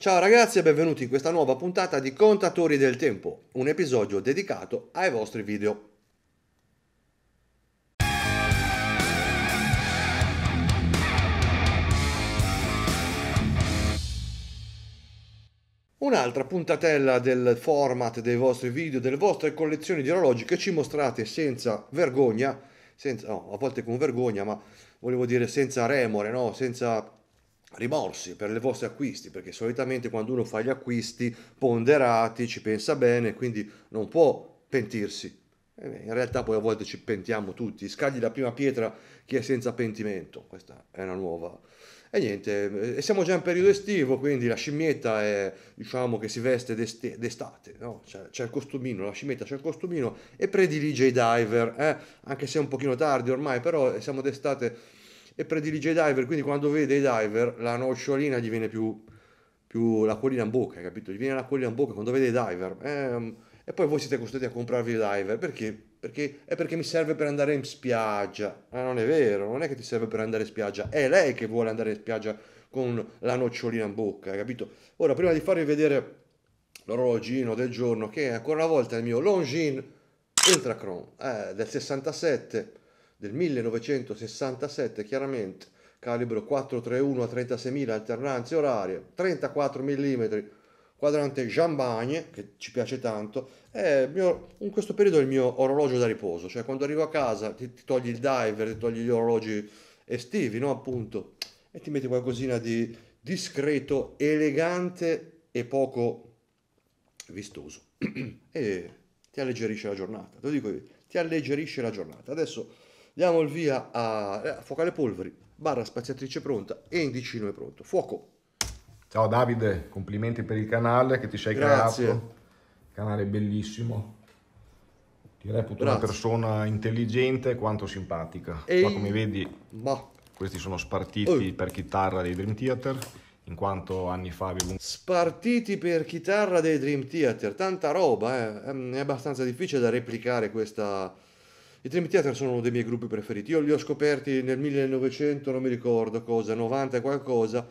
Ciao ragazzi e benvenuti in questa nuova puntata di Contatori del Tempo, un episodio dedicato ai vostri video. Un'altra puntatella del format dei vostri video, delle vostre collezioni di orologi che ci mostrate senza vergogna, senza, no, a volte con vergogna, ma volevo dire senza remore, no? senza rimorsi per i vostri acquisti, perché solitamente quando uno fa gli acquisti ponderati ci pensa bene, quindi non può pentirsi. Eh, in realtà poi a volte ci pentiamo tutti, scagli la prima pietra chi è senza pentimento, questa è una nuova... E niente, eh, e siamo già in periodo estivo, quindi la scimmietta è, diciamo, che si veste d'estate, no? c'è, c'è, il costumino, la scimmietta c'è il costumino e predilige i diver, eh? anche se è un pochino tardi ormai, però siamo d'estate e predilige i diver, quindi quando vede i diver la nocciolina gli viene più, più la in bocca, capito? Gli viene la collina in bocca quando vede i diver. Eh, e poi voi siete costretti a comprarvi i diver, perché? Perché è perché mi serve per andare in spiaggia. Ma non è vero, non è che ti serve per andare in spiaggia, è lei che vuole andare in spiaggia con la nocciolina in bocca, capito? Ora, prima di farvi vedere l'orologino del giorno, che è ancora una volta il mio Longines Ultracron eh, del 67, del 1967 chiaramente, calibro 431 a 36.000 alternanze orarie, 34 mm, quadrante Jean Bagne, che ci piace tanto, mio, in questo periodo è il mio orologio da riposo, cioè quando arrivo a casa ti, ti togli il diver, ti togli gli orologi estivi, no? Appunto, e ti metti qualcosina di discreto, elegante e poco vistoso. e ti alleggerisce la giornata, te lo dico io, ti alleggerisce la giornata. Adesso Diamo il via a eh, Focale Polveri, barra spaziatrice pronta e Indicino è pronto. Fuoco! Ciao Davide, complimenti per il canale che ti sei Grazie. creato. Canale bellissimo. Ti reputo Grazie. una persona intelligente quanto simpatica. E... Ma come vedi, Ma... questi sono spartiti Oi. per chitarra dei Dream Theater, in quanto anni fa avevo... Spartiti per chitarra dei Dream Theater, tanta roba, eh. è abbastanza difficile da replicare questa i Dream Theater sono uno dei miei gruppi preferiti. Io li ho scoperti nel 1900, non mi ricordo cosa, 90 qualcosa.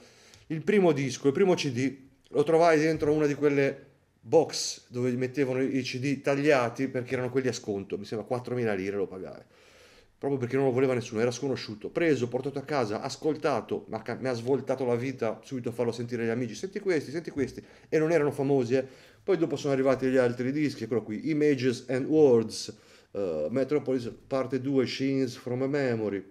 Il primo disco, il primo CD, lo trovai dentro una di quelle box dove mettevano i CD tagliati perché erano quelli a sconto. Mi sembra 4.000 lire lo pagare. Proprio perché non lo voleva nessuno, era sconosciuto. Preso, portato a casa, ascoltato, ma mi ha svoltato la vita subito a farlo sentire agli amici. Senti questi, senti questi. E non erano famosi, eh. Poi dopo sono arrivati gli altri dischi, eccolo qui, Images and Words eh, Metropolis parte 2, Scenes from a Memory,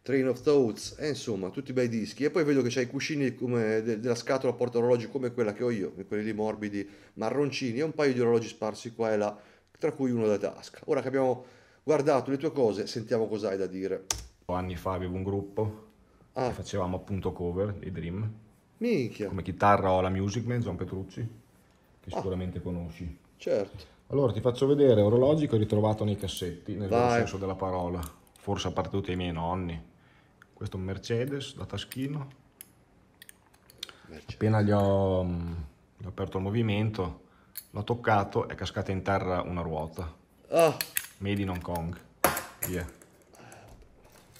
Train of Thoughts, e eh, insomma tutti bei dischi. E poi vedo che c'è i cuscini come de- della scatola porta orologi come quella che ho io, quelli lì morbidi, marroncini, e un paio di orologi sparsi qua e là, tra cui uno da tasca. Ora che abbiamo guardato le tue cose, sentiamo cosa hai da dire. Anni fa avevo un gruppo ah. facevamo appunto cover dei Dream. Minchia. Come chitarra ho la Music Man, John Petrucci, che ah. sicuramente conosci. Certo. Allora ti faccio vedere orologi che ho ritrovato nei cassetti, nel Vai. senso della parola, forse appartenuti ai miei nonni. Questo è un Mercedes da taschino. Mercedes. Appena gli ho, gli ho aperto il movimento, l'ho toccato, è cascata in terra una ruota. Oh. Made in Hong Kong. Via.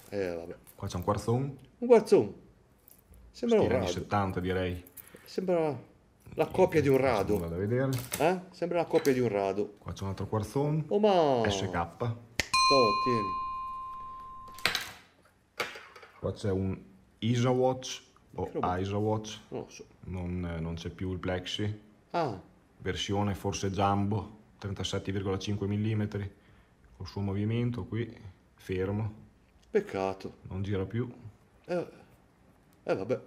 Eh, Qua c'è un quarzone. Un quarzone. Sembra Sti un anni 70 direi. Sembra la coppia di un rado. Vado a vedere. Eh? Sembra la coppia di un rado. Qua c'è un altro quarzone. Oh ma... SK. Oh, tieni. Qua c'è un Isa Watch o Isa Watch. Non lo so. Non, eh, non c'è più il plexi. Ah. Versione forse Jumbo, 37,5 mm. Col suo movimento qui, fermo. Peccato. Non gira più. Eh, eh vabbè.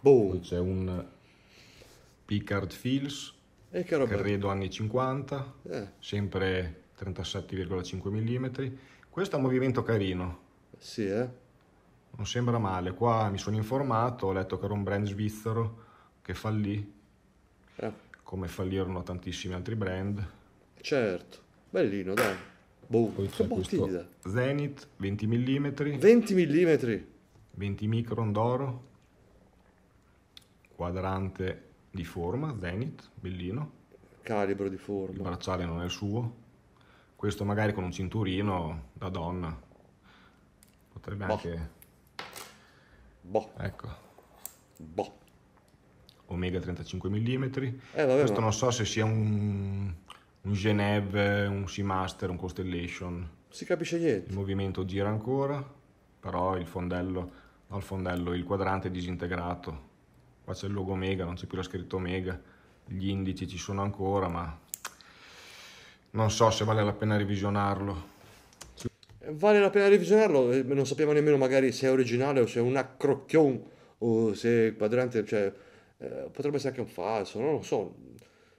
Boom. Poi c'è un Picard Fields, eh, credo anni 50, eh. sempre 37,5 mm. Questo è un movimento carino. Sì, eh? Non sembra male. Qua mi sono informato, ho letto che era un brand svizzero che fallì, eh. come fallirono tantissimi altri brand. Certo, bellino, dai. Boom. Poi c'è questo Zenith 20 mm. 20 mm? 20 micron d'oro, quadrante di forma, Zenith, bellino. Calibro di forma. Il bracciale non è il suo. Questo magari con un cinturino da donna. Potrebbe boh. anche... Boh. Ecco. Boh. Omega 35 mm. Eh, vabbè, Questo ma... non so se sia un, un Geneve, un Seamaster, un Constellation. Si capisce niente. Il movimento gira ancora, però il fondello, no il fondello, il quadrante è disintegrato qua c'è il logo Mega, non c'è più la scritto Mega, gli indici ci sono ancora, ma non so se vale la pena revisionarlo. Vale la pena revisionarlo, eh, non sappiamo nemmeno magari se è originale o se è un accrocchion o se è quadrante, cioè eh, potrebbe essere anche un falso, non lo so.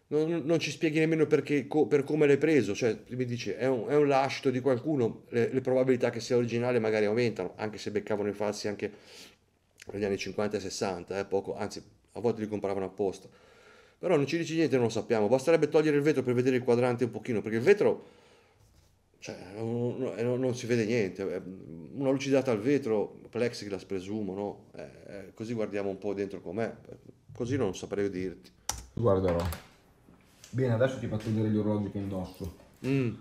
Non, non ci spieghi nemmeno perché, co, per come l'hai preso, cioè mi dici è un, è un lascito di qualcuno, le, le probabilità che sia originale magari aumentano, anche se beccavano i falsi anche negli anni 50 e 60, eh, poco, anzi a volte li compravano apposta. Però non ci dice niente, non lo sappiamo, basterebbe togliere il vetro per vedere il quadrante un pochino, perché il vetro cioè, non, non, eh, non, si vede niente, eh, una lucidata al vetro, plexiglass presumo, no? Eh, eh, così guardiamo un po' dentro com'è, così non saprei dirti. Guarderò. Bene, adesso ti faccio vedere gli orologi che indosso. Mm.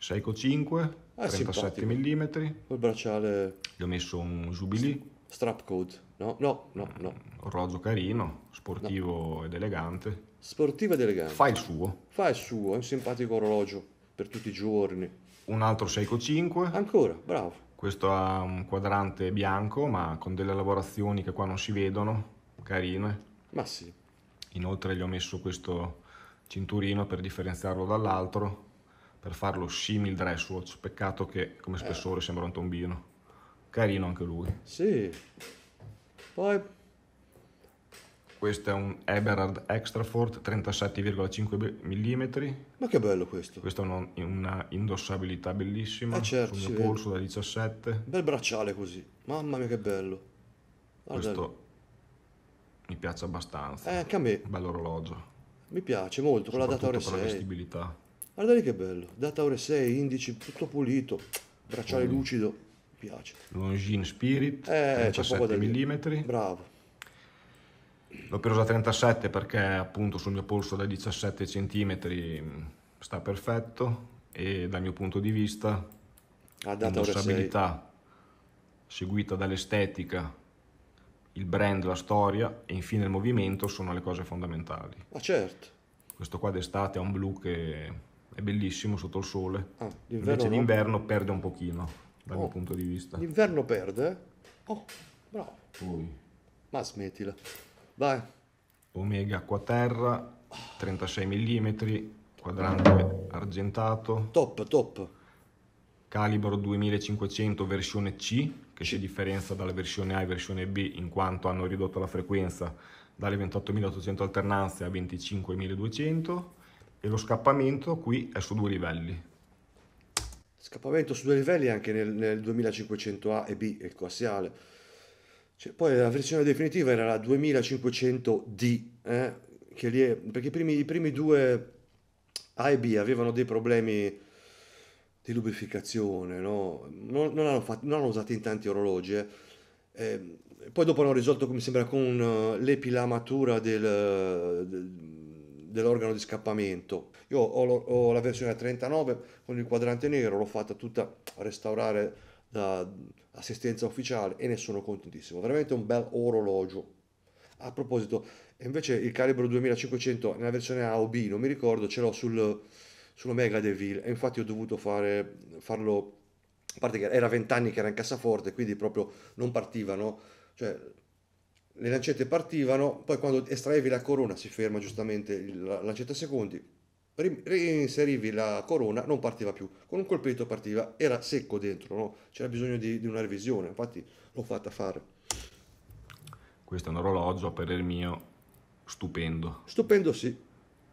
6,5, ah, 37 simpatico. mm. Col bracciale... Gli ho messo un Jubilee strap code. No, no, no, no. Orologio carino, sportivo no. ed elegante. Sportivo ed elegante. Fa il suo. Fa il suo, è un simpatico orologio per tutti i giorni. Un altro Seiko 5. Ancora, bravo. Questo ha un quadrante bianco, ma con delle lavorazioni che qua non si vedono, carine. Ma sì. Inoltre gli ho messo questo cinturino per differenziarlo dall'altro, per farlo simil dress watch. Peccato che come eh. spessore eh. sembra un tombino. Carino anche lui. Sì. Poi... Questo è un Eberhard Extrafort 37,5 mm. Ma che bello questo. Questa è una, una indossabilità bellissima. Eh certo, sul mio polso vede. da 17. Bel bracciale così. Mamma mia che bello. Guarda questo mi piace abbastanza. Eh, anche a me. Bello orologio. Mi piace molto, con la data ore 6. per la vestibilità. Guarda lì che bello. Data ore 6, indici, tutto pulito. Bracciale Poi. lucido piace. Longin Spirit, eh, 37 mm. Bravo. L'ho preso a 37 perché appunto sul mio polso da 17 cm sta perfetto e dal mio punto di vista indossabilità seguita dall'estetica, il brand, la storia e infine il movimento sono le cose fondamentali. Ma certo. Questo qua d'estate ha un blu che è bellissimo sotto il sole, ah, invece d'inverno perde un pochino dal oh, mio punto di vista. L'inverno perde? Oh, bravo. Poi. Ma smettila. Vai. Omega acquaterra, 36 mm, quadrante argentato. Top, top. Calibro 2500 versione C, che si differenzia dalla versione A e versione B in quanto hanno ridotto la frequenza dalle 28.800 alternanze a 25.200 e lo scappamento qui è su due livelli, Scappamento su due livelli anche nel, nel 2500A e B, il coassiale. Cioè, poi la versione definitiva era la 2500D, eh, che lì è, perché i primi, i primi due A e B avevano dei problemi di lubrificazione, no? non, non, hanno fatto, non hanno usato in tanti orologi. Eh. E ehm, poi dopo hanno risolto, come sembra, con eh, l'epilamatura del, del dell'organo di scappamento. Io ho, ho, la versione 39 con il quadrante nero, l'ho fatta tutta restaurare da assistenza ufficiale e ne sono contentissimo. Veramente un bel orologio. A proposito, invece il calibro 2500 nella versione A o B, non mi ricordo, ce l'ho sul, sull'Omega Deville e infatti ho dovuto fare, farlo, a parte che era 20 anni che era in cassaforte, quindi proprio non partivano, cioè le lancette partivano, poi quando estraevi la corona si ferma giustamente la lancetta secondi, reinserivi la corona, non partiva più, con un colpetto partiva, era secco dentro, no? c'era bisogno di, di, una revisione, infatti l'ho fatta fare. Questo è un orologio a parer mio stupendo. Stupendo sì.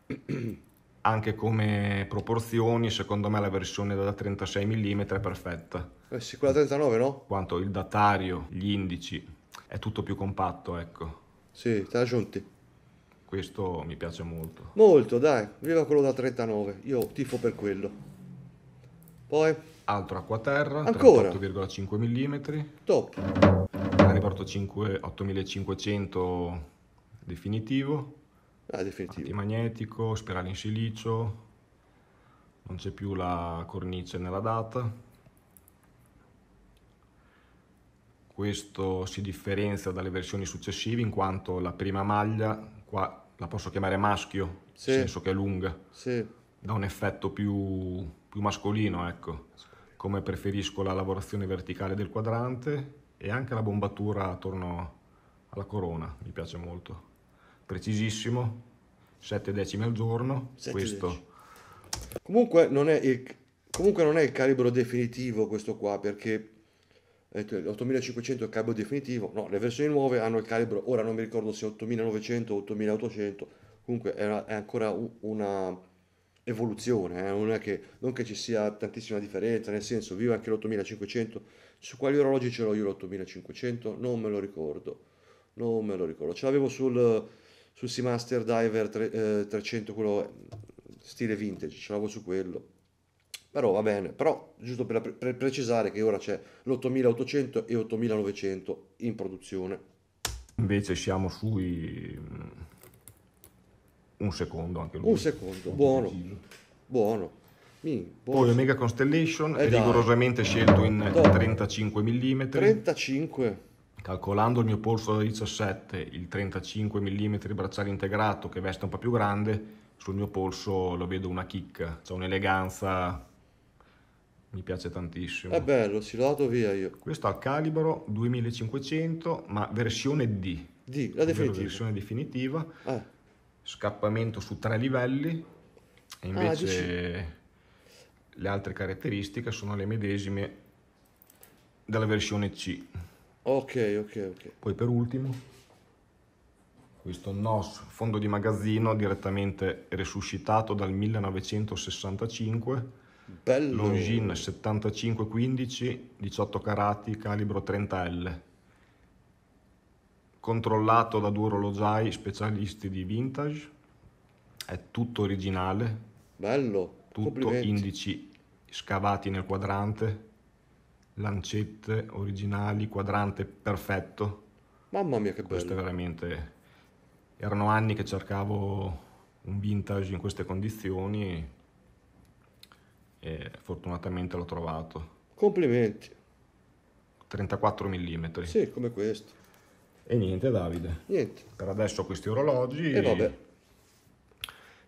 Anche come proporzioni, secondo me la versione da 36 mm è perfetta. Eh sì, quella 39 no? Quanto il datario, gli indici, è tutto più compatto, ecco. Sì, te la Questo mi piace molto. Molto, dai, viva quello da 39, io tifo per quello. Poi? Altro acquaterra, 38,5 mm. Top. Riporto 8500 definitivo. Ah, definitivo. Antimagnetico, spirale in silicio, non c'è più la cornice nella data. Questo si differenzia dalle versioni successive in quanto la prima maglia, qua la posso chiamare maschio, sì. nel senso che è lunga, sì. dà un effetto più, più mascolino, ecco. Come preferisco la lavorazione verticale del quadrante e anche la bombatura attorno alla corona, mi piace molto. Precisissimo, 7 decimi al giorno, 7 questo... Decimi. Comunque non, è il, comunque non è il calibro definitivo questo qua, perché 8500 eh, è il calibro definitivo, no, le versioni nuove hanno il calibro, ora non mi ricordo se 8900 o 8800, comunque è, una, è ancora una evoluzione, eh? non è che, non che ci sia tantissima differenza, nel senso vivo anche l'8500, su quali orologi ce l'ho io l'8500? Non me lo ricordo, non me lo ricordo, ce l'avevo sul, sul Seamaster Diver 3, eh, 300, quello stile vintage, ce l'avevo su quello però va bene, però giusto per, per precisare che ora c'è l'8800 e 8900 in produzione. Invece siamo sui mm, un secondo anche lui. Un secondo, buono. Buono. Mi, buono. Poi Omega Constellation eh rigorosamente scelto in Top. 35 mm. 35 calcolando il mio polso da 17, il 35 mm bracciale integrato che veste un po' più grande, sul mio polso lo vedo una chicca, c'è un'eleganza mi piace tantissimo. È bello, si lato via io. Questo al calibro 2500, ma versione D. D, la definitiva. Versione definitiva. Eh. Scappamento su tre livelli. E ah, invece ah, le altre caratteristiche sono le medesime della versione C. Ok, ok, ok. Poi per ultimo, questo NOS, fondo di magazzino direttamente resuscitato dal 1965 Bello. Longin 7515, 18 carati, calibro 30L. Controllato da due orologiai specialisti di vintage. È tutto originale. Bello. Tutto indici scavati nel quadrante. Lancette originali, quadrante perfetto. Mamma mia che bello. Questo è veramente... Erano anni che cercavo un vintage in queste condizioni e fortunatamente l'ho trovato. Complimenti. 34 mm. Sì, come questo. E niente Davide. Niente. Per adesso questi orologi. E vabbè.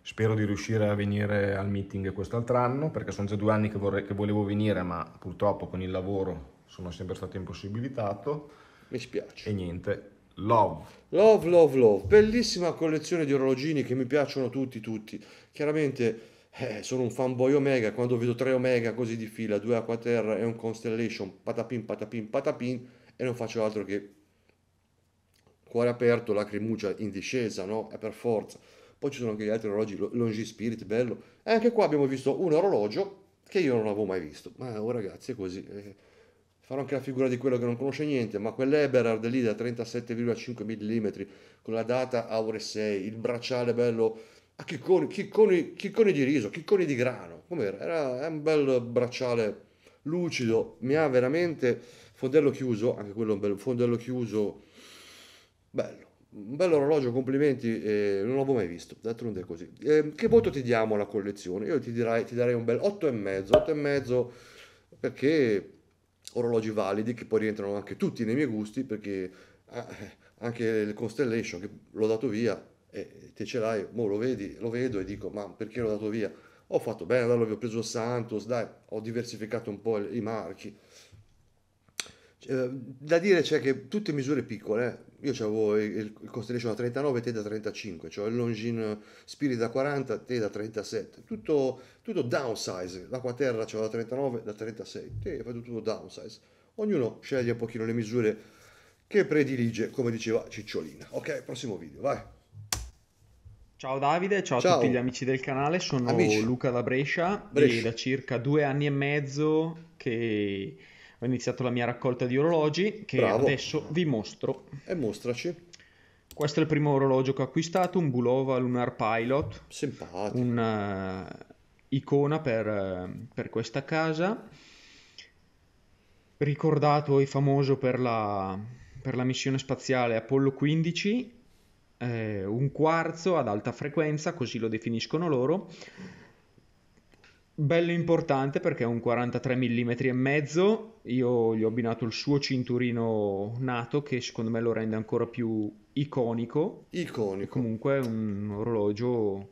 Spero di riuscire a venire al meeting quest'altro anno perché sono già due anni che, vorrei, che volevo venire ma purtroppo con il lavoro sono sempre stato impossibilitato. Mi spiace. E niente, Love. Love, love, love. Bellissima collezione di orologini che mi piacciono tutti, tutti. Chiaramente eh, sono un fanboy Omega, quando vedo tre Omega così di fila, due Aquaterra e un Constellation, patapin, patapin, patapin, e non faccio altro che cuore aperto, lacrimuccia in discesa, no? È per forza. Poi ci sono anche gli altri orologi, Longi Spirit, bello. E anche qua abbiamo visto un orologio che io non avevo mai visto. Ma oh, ragazzi, è così. Eh, farò anche la figura di quello che non conosce niente, ma quell'Eberhard lì da 37,5 mm, con la data Aure 6, il bracciale bello a ah, chicconi, chicconi, chicconi di riso, chicconi di grano, com'era? Era, era un bel bracciale lucido, mi ha veramente fondello chiuso, anche quello un bel fondello chiuso, bello, un bello orologio, complimenti, eh, non l'avevo mai visto, d'altronde è così. Eh, che voto ti diamo alla collezione? Io ti, dirai, ti darei un bel 8,5, 8,5 perché orologi validi che poi rientrano anche tutti nei miei gusti perché eh, anche il Constellation che l'ho dato via e te ce l'hai, mo lo vedi, lo vedo e dico ma perché l'ho dato via? Ho fatto bene, allora vi ho preso Santos, dai, ho diversificato un po' i marchi. Cioè, da dire c'è che tutte misure piccole, eh. io avevo il Constellation da 39 te da 35, cioè il Longines Spirit da 40 te da 37, tutto, tutto downsize, terra c'è da 39 da 36, te fai tutto downsize, ognuno sceglie un pochino le misure che predilige, come diceva Cicciolina. Ok, prossimo video, vai! Ciao Davide, ciao, ciao, a tutti gli amici del canale, sono amici. Luca da Brescia, Brescia e da circa due anni e mezzo che ho iniziato la mia raccolta di orologi che Bravo. adesso vi mostro. E mostraci. Questo è il primo orologio che ho acquistato, un Bulova Lunar Pilot. Simpatico. Un'icona eh, per, eh, per questa casa. Ricordato e famoso per la, per la missione spaziale Apollo 15 eh, un quarzo ad alta frequenza, così lo definiscono loro. Bello importante perché è un 43 mm e mezzo, io gli ho abbinato il suo cinturino nato che secondo me lo rende ancora più iconico. Iconico. E comunque un orologio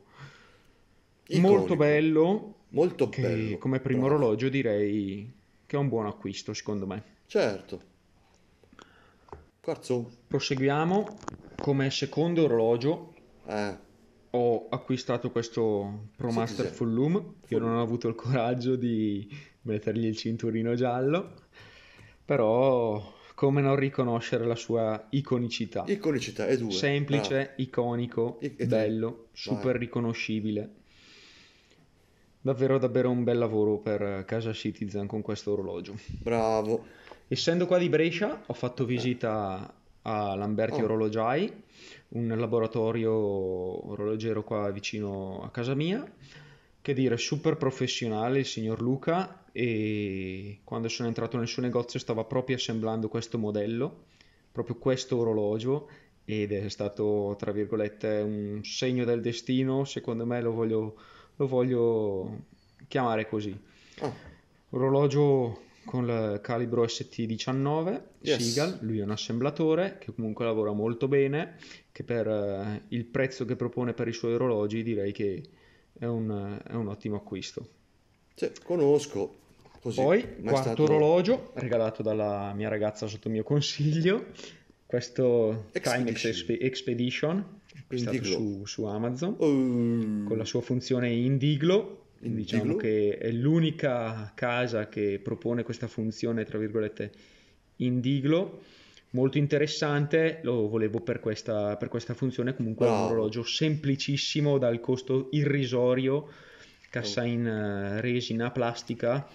iconico. molto bello. Molto che, bello. Come primo Bravo. orologio direi che è un buon acquisto secondo me. Certo. Quarzo. Proseguiamo come secondo orologio eh. ho acquistato questo ProMaster sì, Full Loom Full io non ho avuto il coraggio di mettergli il cinturino giallo però come non riconoscere la sua iconicità iconicità è due semplice, ah. iconico, I- bello super Vai. riconoscibile davvero davvero un bel lavoro per Casa Citizen con questo orologio bravo essendo qua di Brescia ho fatto eh. visita a Lamberti oh. Orologiai, un laboratorio orologero qua vicino a casa mia. Che dire, super professionale il signor Luca e quando sono entrato nel suo negozio stava proprio assemblando questo modello, proprio questo orologio ed è stato tra virgolette un segno del destino, secondo me lo voglio, lo voglio chiamare così. Oh. Orologio con il calibro ST19 yes. Seagal, lui è un assemblatore che comunque lavora molto bene, che per uh, il prezzo che propone per i suoi orologi direi che è un, è un ottimo acquisto. Sì, conosco. Così, Poi, quarto stato... orologio, regalato dalla mia ragazza sotto mio consiglio, questo Expedition. Time Expedition, acquistato su, su, Amazon, um... con la sua funzione indiglo, diciamo Diglo. che è l'unica casa che propone questa funzione, tra virgolette, in Diglo. Molto interessante, lo volevo per questa, per questa funzione, comunque wow. è un orologio semplicissimo dal costo irrisorio, cassa oh. in eh, resina plastica,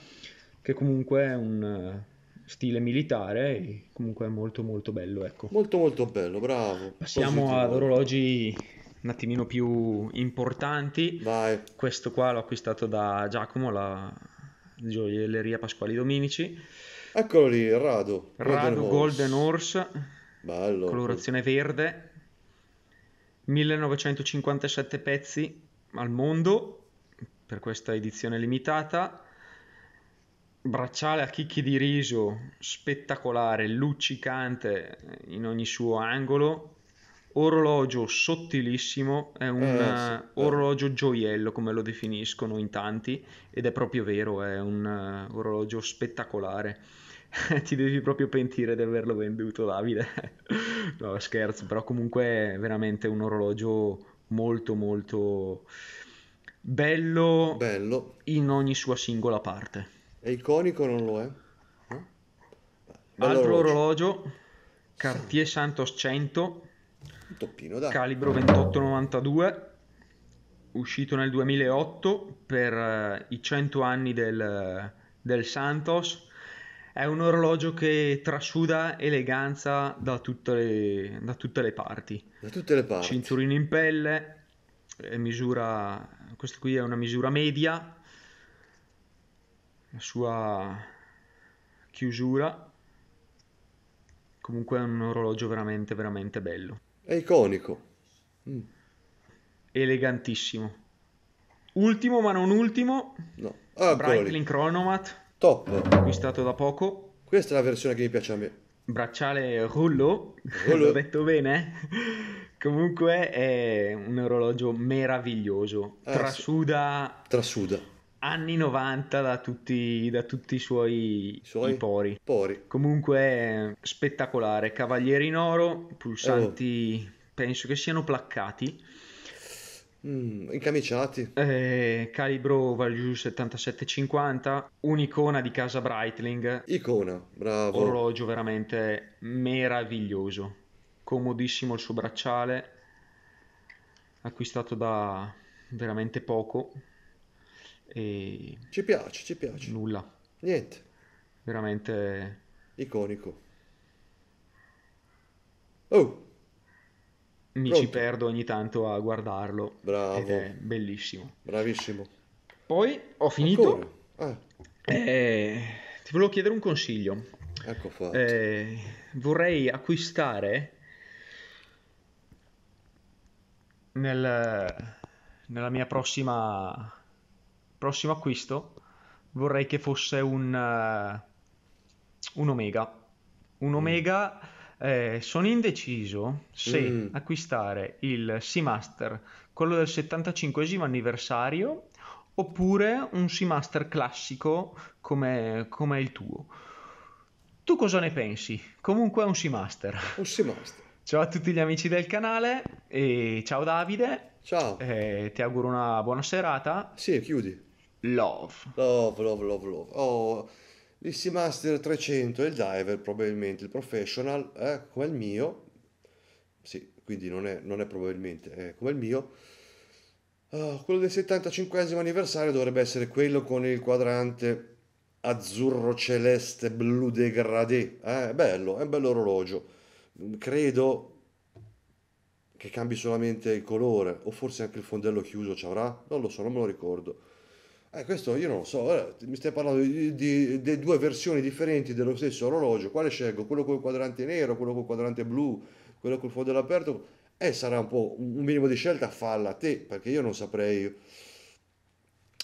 che comunque è un eh, stile militare e comunque è molto molto bello. Ecco. Molto molto bello, bravo. Passiamo positivo. ad orologi un attimino più importanti. Vai. Questo qua l'ho acquistato da Giacomo, la gioielleria Pasquali Dominici. Eccolo lì, il Rado. Rado Golden, Golden Horse. Horse. Bello. Colorazione verde. 1957 pezzi al mondo per questa edizione limitata. Bracciale a chicchi di riso spettacolare, luccicante in ogni suo angolo, orologio sottilissimo, è un eh, sì, eh, orologio gioiello come lo definiscono in tanti ed è proprio vero, è un uh, orologio spettacolare. Ti devi proprio pentire di averlo venduto Davide. no, scherzo, però comunque è veramente un orologio molto molto bello, bello. in ogni sua singola parte. È iconico non lo è? No? Altro orologio, Cartier Santos 100 Toppino, dai. Calibro 2892, uscito nel 2008 per eh, i 100 anni del, eh, del Santos. È un orologio che trasuda eleganza da tutte le, da tutte le parti. Da tutte le parti. Cinturino in pelle, eh, misura, questa qui è una misura media, la sua chiusura, comunque è un orologio veramente veramente bello. È iconico. Mm. Elegantissimo. Ultimo ma non ultimo. No. Ah, Breitling Chronomat. Top. Acquistato da poco. Questa è la versione che mi piace a me. Bracciale rullo. Rullo. L'ho detto bene. Comunque è un orologio meraviglioso. Ah, trasuda. Trasuda anni 90 da tutti, da tutti i suoi, suoi? I pori. pori. Comunque spettacolare, cavalieri in oro, pulsanti oh. penso che siano placcati. Mm, incamiciati. Eh, calibro Value 7750, un'icona di casa Breitling. Icona, bravo. Orologio veramente meraviglioso. Comodissimo il suo bracciale, acquistato da veramente poco e ci piace, ci piace. Nulla. Niente. Veramente... Iconico. Oh. Mi Pronto. ci perdo ogni tanto a guardarlo. Bravo. è bellissimo. Bravissimo. Poi ho finito. Ah. Eh, ti volevo chiedere un consiglio. Ecco fatto. Eh, vorrei acquistare nel, nella mia prossima prossimo acquisto vorrei che fosse un, uh, un Omega. Un mm. Omega. Mm. Eh, sono indeciso se mm. acquistare il Seamaster, quello del 75 anniversario, oppure un Seamaster classico come, come, il tuo. Tu cosa ne pensi? Comunque è un Seamaster. Un Seamaster. Ciao a tutti gli amici del canale e ciao Davide Ciao. E eh, ti auguro una buona serata. Sì, chiudi. Love. Love, love, love, love. Oh, il Seamaster 300 è il Diver probabilmente, il Professional eh, come il mio. Sì, quindi non è, non è probabilmente, è eh, come il mio. Uh, quello del 75 anniversario dovrebbe essere quello con il quadrante azzurro celeste blu degradé. Eh, bello, è un bello orologio. Credo che cambi solamente il colore, o forse anche il fondello chiuso ci avrà, non lo so, non me lo ricordo. Eh, questo io non lo so, mi stai parlando di, di, di, due versioni differenti dello stesso orologio, quale scelgo? Quello col quadrante nero, quello col quadrante blu, quello col fondello aperto? Eh, sarà un po' un minimo di scelta, falla a te, perché io non saprei.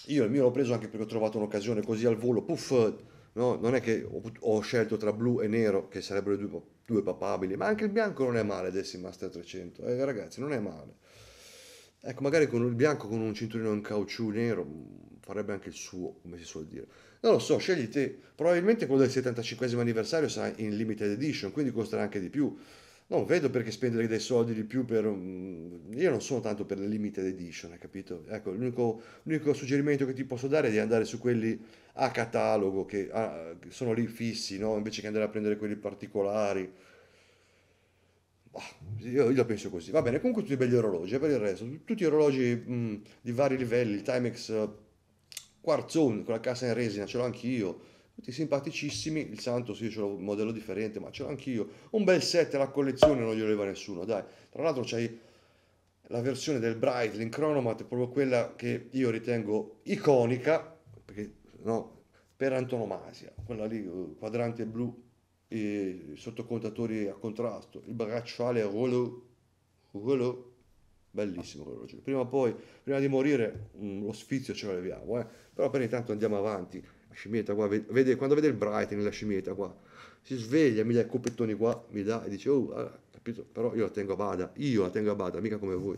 Io il mio l'ho preso anche perché ho trovato un'occasione così al volo, puff, no? non è che ho, ho scelto tra blu e nero, che sarebbero i due due papabili, ma anche il bianco non è male adesso in Master 300, eh, ragazzi, non è male. Ecco, magari con il bianco con un cinturino in caucciù nero mm, farebbe anche il suo, come si suol dire. Non lo so, scegli te. Probabilmente quello del 75 anniversario sarà in limited edition, quindi costerà anche di più. Non vedo perché spendere dei soldi di più per... Mm, io non sono tanto per le limited edition, hai capito? Ecco, l'unico, l'unico suggerimento che ti posso dare è di andare su quelli a catalogo che, a, ah, che sono lì fissi, no? invece che andare a prendere quelli particolari. Bah, io, penso così. Va bene, comunque tutti belli orologi, eh, per il resto, tutti orologi mh, mm, di vari livelli, il Timex eh, Quarzone con la cassa in resina, ce l'ho anch'io. Tutti simpaticissimi, il Santos io ce l'ho un modello differente, ma ce l'ho anch'io. Un bel set, la collezione non glielo leva nessuno, dai. Tra l'altro c'hai la versione del Breitling Chronomat, proprio quella che io ritengo iconica, perché no? per antonomasia, quella lì, eh, quadrante blu, sottocontatori a contrasto, il bracciale Rollo, Rollo, bellissimo orologio. Cioè, prima o poi, prima di morire, mh, mm, lo sfizio ce lo leviamo, eh? però per intanto andiamo avanti. La scimmietta qua, vede, quando vede il Brighton, la scimmietta qua, si sveglia, mi dà i copettoni qua, mi dà e dice, oh, ah, capito, però io la tengo a bada, io la tengo a bada, mica come voi.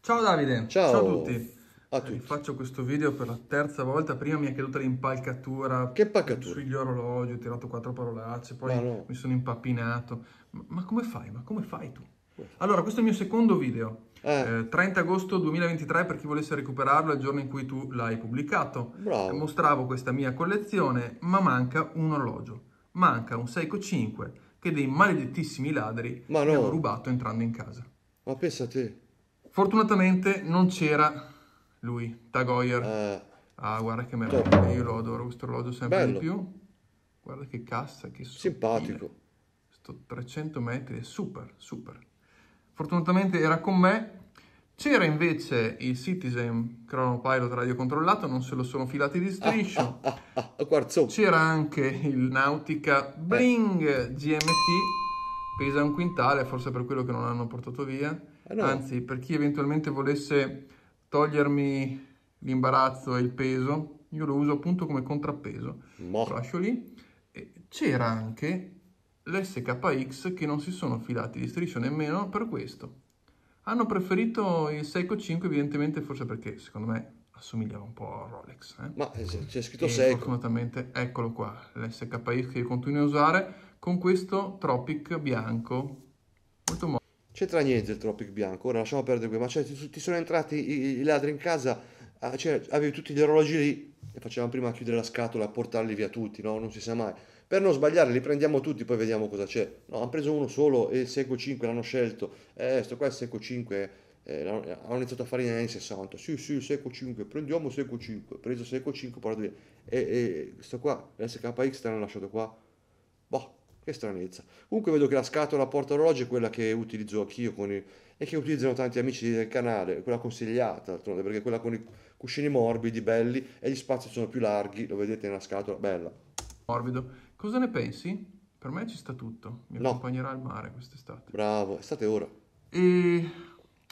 Ciao Davide, ciao, ciao a tutti a eh, tutti. Faccio questo video per la terza volta, prima mi è caduta l'impalcatura che impalcatura? sugli orologi, ho tirato quattro parolacce, poi no. mi sono impappinato. Ma, ma, come fai? Ma come fai tu? Eh. Allora, questo è il mio secondo video. Eh. Eh, 30 agosto 2023 per chi volesse recuperarlo è il giorno in cui tu l'hai pubblicato. Eh, mostravo questa mia collezione, ma manca un orologio. Manca un Seiko 5 che dei maledettissimi ladri ma no. mi hanno rubato entrando in casa. Ma pensa a te. Fortunatamente non c'era lui, Tag Eh. Ah, guarda che meraviglia, cioè, io lo adoro, questo orologio sempre Bello. di più. Guarda che cassa, che sottile. Simpatico. Sto 300 metri, super, super. Fortunatamente era con me. C'era invece il Citizen Chronopilot radio controllato, non se lo sono filati di striscio. Ah, ah, C'era anche il Nautica eh. Bling Beh. GMT pesa un quintale, forse per quello che non l'hanno portato via. Eh no. Anzi, per chi eventualmente volesse togliermi l'imbarazzo e il peso, io lo uso appunto come contrappeso. Mo. Lo lascio lì. C'era anche l'SKX che non si sono filati di striscio nemmeno per questo. Hanno preferito il Seiko 5 evidentemente forse perché secondo me assomigliava un po' a Rolex. Eh? Ma eh, c'è scritto e Seiko. Fortunatamente eccolo qua, l'SKX che io continuo a usare con questo Tropic bianco. Molto morbido. C'entra niente il Tropic Bianco, ora lasciamo perdere qui, ma cioè, ti, ti sono entrati i, i ladri in casa, ah, cioè, avevi tutti gli orologi lì e facevamo prima chiudere la scatola, e portarli via tutti, no? Non si sa mai. Per non sbagliare li prendiamo tutti, poi vediamo cosa c'è. No, hanno preso uno solo e il Seco 5 l'hanno scelto. Eh, sto qua è il Seco 5, eh, hanno iniziato a fare negli anni 60. Sì, sì, il Seco 5, prendiamo Seco 5. Preso Seco 5, portato via. E, e sto qua, l'SKX l'hanno lasciato qua. Boh, che stranezza. Comunque vedo che la scatola porta orologio è quella che utilizzo anch'io con i, e che utilizzano tanti amici del canale, quella consigliata, perché quella con i cuscini morbidi, belli, e gli spazi sono più larghi, lo vedete nella scatola, bella. Morbido. Cosa ne pensi? Per me ci sta tutto, mi no. accompagnerà al mare quest'estate. Bravo, estate ora. E...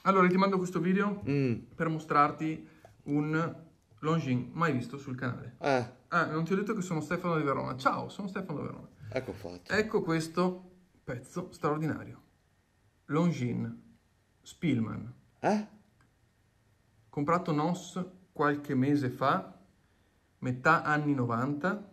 Allora ti mando questo video mm. per mostrarti un longin mai visto sul canale. Eh. Ah, non ti ho detto che sono Stefano di Verona. Ciao, sono Stefano di Verona. Ecco fatto. Ecco questo pezzo straordinario. Longines, Spillman. Eh? Comprato NOS qualche mese fa, metà anni 90.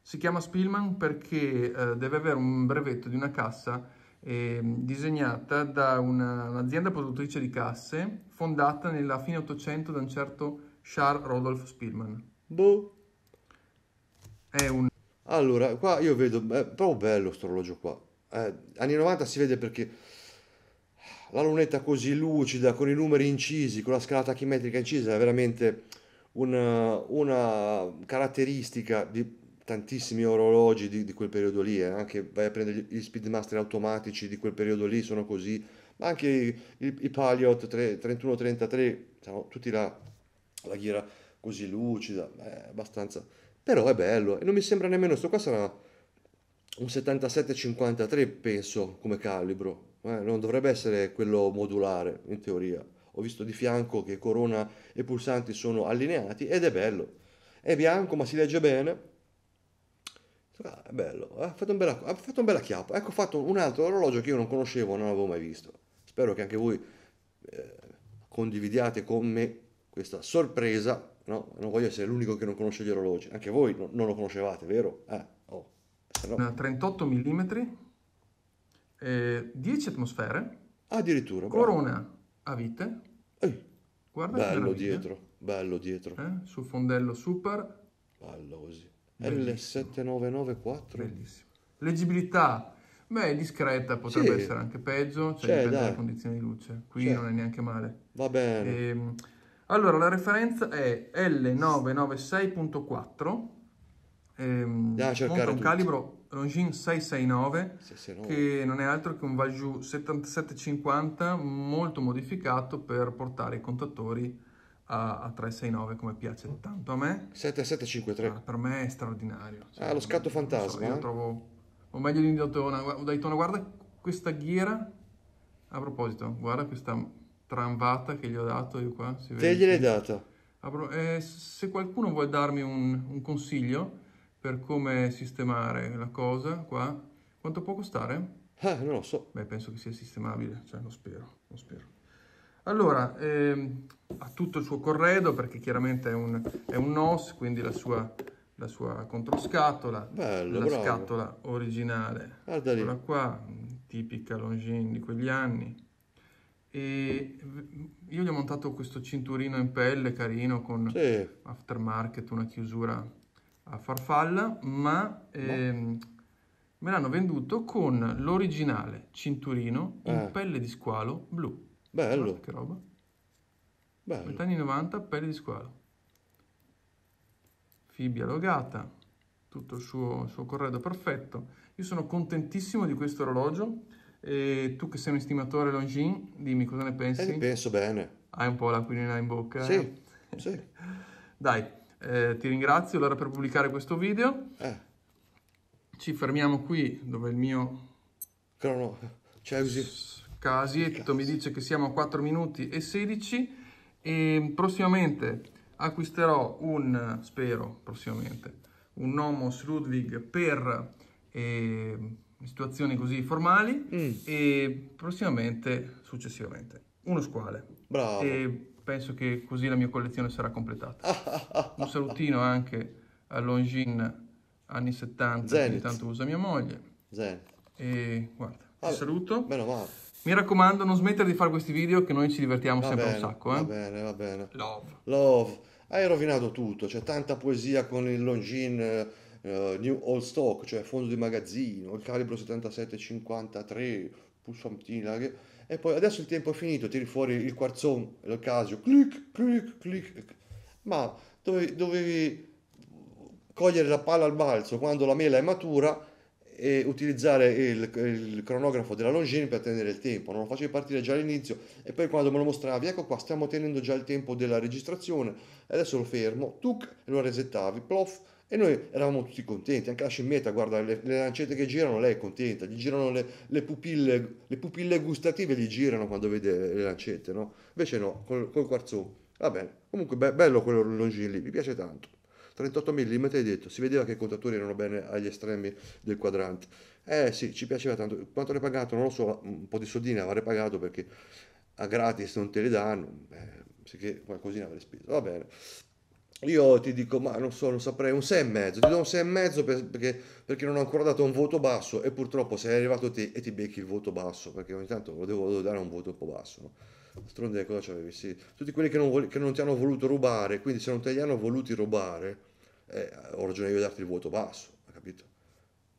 Si chiama Spillman perché eh, deve avere un brevetto di una cassa eh, disegnata da un'azienda produttrice di casse fondata nella fine 800 da un certo Charles Rodolphe Spillman. Boh. È un allora, qua io vedo, è proprio bello questo orologio qua. Eh, anni 90 si vede perché la lunetta così lucida, con i numeri incisi, con la scala tachimetrica incisa, è veramente una, una caratteristica di tantissimi orologi di, di quel periodo lì. Eh. Anche vai a prendere gli Speedmaster automatici di quel periodo lì, sono così. Ma anche i, i, Paliot 3, 3133, sono tutti la, la ghiera così lucida, è eh, abbastanza però è bello e non mi sembra nemmeno, questo qua sarà un 77-53 penso come calibro, eh, non dovrebbe essere quello modulare in teoria. Ho visto di fianco che corona e pulsanti sono allineati ed è bello. È bianco ma si legge bene. Ah, è bello, ha fatto, un bella, ha fatto, un bella, chiappa. Ecco, ho fatto un altro orologio che io non conoscevo, non avevo mai visto. Spero che anche voi eh, condividiate con me questa sorpresa no? Non voglio essere l'unico che non conosce gli orologi. Anche voi no, non lo conoscevate, vero? Eh, oh, no. 38 mm, eh, 10 eh, atmosfere. Addirittura, bravo. Corona a vite. Ehi, Guarda bello dietro, bello dietro. Eh, sul fondello super. Bello Bellissimo. L7994. Bellissimo. Leggibilità. Beh, discreta, potrebbe sì. essere anche peggio, cioè, cioè dipende dalle condizioni di luce, qui cioè, non è neanche male. Va bene. E, ehm, allora, la referenza è L996.4, ehm, monta un calibro Longines 669, che non è altro che un Valjoux 7750 molto modificato per portare i contatori a, a 369 come piace tanto a me. 7753. Ah, per me è straordinario. Cioè, ah, lo scatto fantasma. So, io eh. trovo... O meglio di Daytona, guarda questa ghiera. A proposito, guarda questa tramvata che gli ho dato io qua. Si Te gliel'hai data? Eh, se qualcuno vuole darmi un, un, consiglio per come sistemare la cosa qua, quanto può costare? Eh, non lo so. Beh, penso che sia sistemabile, cioè lo spero, lo spero. Allora, ehm, ha tutto il suo corredo perché chiaramente è un, è un NOS, quindi la sua, la sua controscatola, Bello, la bravo. scatola originale, Guarda lì. quella qua, tipica Longines di quegli anni, e io gli ho montato questo cinturino in pelle carino con sì. aftermarket, una chiusura a farfalla, ma boh. ehm, me l'hanno venduto con l'originale cinturino in eh. pelle di squalo blu. Bello. Guarda che roba. Bello. Metà anni 90, pelle di squalo. Fibbia logata, tutto il suo, il suo corredo perfetto. Io sono contentissimo di questo orologio e tu che sei un estimatore Longin, dimmi cosa ne pensi? Eh, penso bene. Hai un po' l'acquilina in bocca? Sì, eh? sì. Dai, eh, ti ringrazio allora per pubblicare questo video. Eh. Ci fermiamo qui, dove il mio... Crono, Casi. Casietto mi dice che siamo a 4 minuti e 16 e prossimamente acquisterò un, spero prossimamente, un Nomos Ludwig per... Eh, situazioni così formali mm. e prossimamente, successivamente, uno squale. Bravo. E penso che così la mia collezione sarà completata. Un salutino anche a Longin anni 70 Zenit. che tanto usa mia moglie. Zenit. E guarda, Vabbè, saluto. Meno male. Mi raccomando, non smettere di fare questi video che noi ci divertiamo va sempre bene, un sacco. Eh? Va bene, va bene. Love. Love. Hai rovinato tutto, c'è tanta poesia con il Longin eh, uh, New All Stock, cioè fondo di magazzino, il calibro 7753, pulsantina, larghe, e poi adesso il tempo è finito, tiri fuori il quarzone, è l'occasio, clic, clic, clic, ma dovevi, dovevi cogliere la palla al balzo quando la mela è matura e utilizzare il, il cronografo della Longines per tenere il tempo, non lo facevi partire già all'inizio e poi quando me lo mostravi, ecco qua, stiamo tenendo già il tempo della registrazione, adesso lo fermo, tuc, e lo resettavi, plof, e noi eravamo tutti contenti, anche la scimmietta, guarda, le, le lancette che girano, lei è contenta, gli girano le, le, pupille, le pupille gustative, gli girano quando vede le lancette, no? Invece no, col, col quarzo, va bene, comunque be- bello quello Longines lì, mi piace tanto. 38 mm hai detto, si vedeva che i contatori erano bene agli estremi del quadrante. Eh sì, ci piaceva tanto. Quanto ne hai pagato? Non lo so, un po' di soldini avrei pagato perché a gratis non te li danno, eh, che qualcosina avrei speso, va bene. Io ti dico, ma non so, non saprei, un 6 e mezzo, ti do un 6 e mezzo perché, perché non ho ancora dato un voto basso e purtroppo sei arrivato te e ti becchi il voto basso, perché ogni tanto lo devo, devo dare un voto un po' basso, no? D'altronde cosa c'avevi? Sì. Tutti quelli che non, vol- che non, ti hanno voluto rubare, quindi se non te li hanno voluti rubare, eh, ho ragione io di darti il voto basso, hai capito?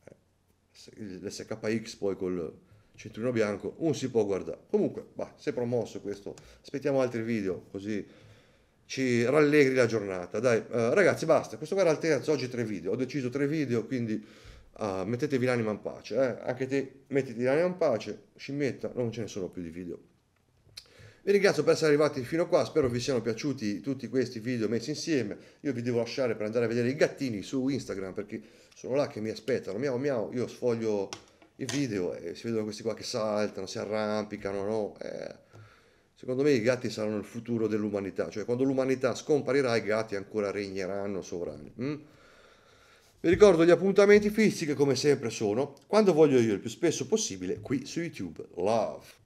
Eh, L'SKX poi col cinturino bianco, un si può guardare. Comunque, bah, sei promosso questo. Aspettiamo altri video, così ci rallegri la giornata. Dai, eh, ragazzi, basta. Questo qua era il terzo, oggi tre video. Ho deciso tre video, quindi eh, mettetevi l'anima in pace. Eh. Anche te mettiti l'anima in pace, scimmietta, non ce ne sono più di video. Vi ringrazio per essere arrivati fino a qua, spero vi siano piaciuti tutti questi video messi insieme. Io vi devo lasciare per andare a vedere i gattini su Instagram perché sono là che mi aspettano. Miau miau, io sfoglio i video e si vedono questi qua che saltano, si arrampicano, no? Eh, secondo me i gatti saranno il futuro dell'umanità, cioè quando l'umanità scomparirà i gatti ancora regneranno sovrani. Mm? Vi ricordo gli appuntamenti fissi che come sempre sono, quando voglio io il più spesso possibile, qui su YouTube. Love!